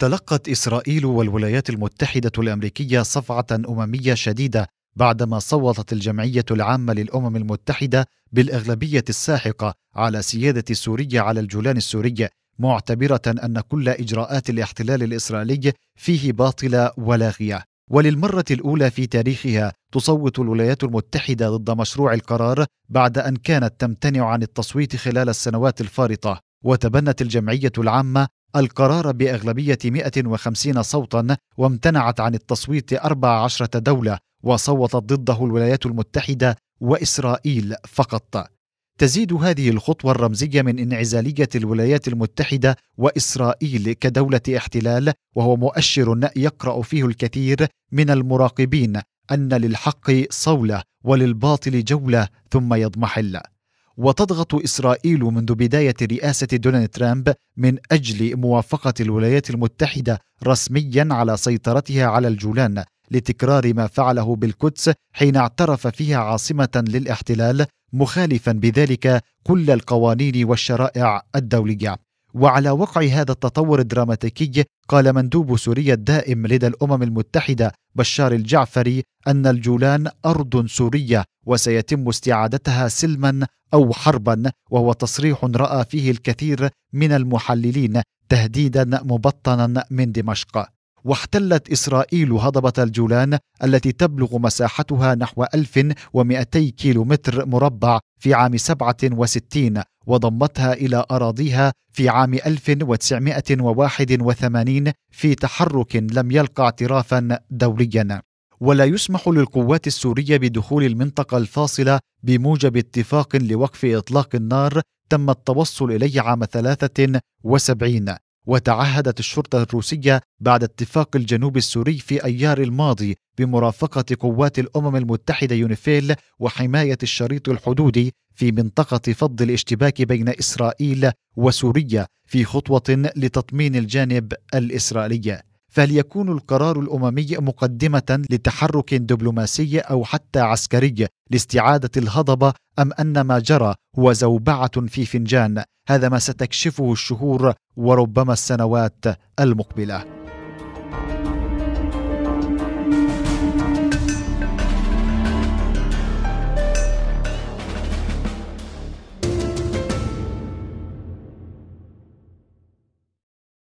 تلقت إسرائيل والولايات المتحدة الأمريكية صفعة أممية شديدة بعدما صوتت الجمعية العامة للأمم المتحدة بالأغلبية الساحقة على سيادة سوريا على الجولان السوري معتبرة أن كل إجراءات الاحتلال الإسرائيلي فيه باطلة ولاغية وللمرة الأولى في تاريخها تصوت الولايات المتحدة ضد مشروع القرار بعد أن كانت تمتنع عن التصويت خلال السنوات الفارطة وتبنت الجمعية العامة القرار بأغلبية 150 صوتا وامتنعت عن التصويت 14 دولة وصوتت ضده الولايات المتحدة وإسرائيل فقط تزيد هذه الخطوة الرمزية من انعزالية الولايات المتحدة وإسرائيل كدولة احتلال وهو مؤشر يقرأ فيه الكثير من المراقبين أن للحق صولة وللباطل جولة ثم يضمحل وتضغط إسرائيل منذ بداية رئاسة دونالد ترامب من أجل موافقة الولايات المتحدة رسميا على سيطرتها على الجولان لتكرار ما فعله بالقدس حين اعترف فيها عاصمة للاحتلال مخالفا بذلك كل القوانين والشرائع الدولية وعلى وقع هذا التطور الدراماتيكي قال مندوب سوريا الدائم لدى الامم المتحده بشار الجعفري ان الجولان ارض سوريه وسيتم استعادتها سلما او حربا وهو تصريح راى فيه الكثير من المحللين تهديدا مبطنا من دمشق واحتلت إسرائيل هضبة الجولان التي تبلغ مساحتها نحو 1200 كيلومتر مربع في عام 67 وضمتها إلى أراضيها في عام 1981 في تحرك لم يلقى اعترافا دوليا ولا يسمح للقوات السورية بدخول المنطقة الفاصلة بموجب اتفاق لوقف إطلاق النار تم التوصل إليه عام 73 وتعهدت الشرطة الروسية بعد اتفاق الجنوب السوري في أيار الماضي بمرافقة قوات الأمم المتحدة يونيفيل وحماية الشريط الحدودي في منطقة فض الاشتباك بين إسرائيل وسوريا في خطوة لتطمين الجانب الإسرائيلي فليكون القرار الاممي مقدمه لتحرك دبلوماسي او حتى عسكري لاستعاده الهضبه ام ان ما جرى هو زوبعه في فنجان هذا ما ستكشفه الشهور وربما السنوات المقبله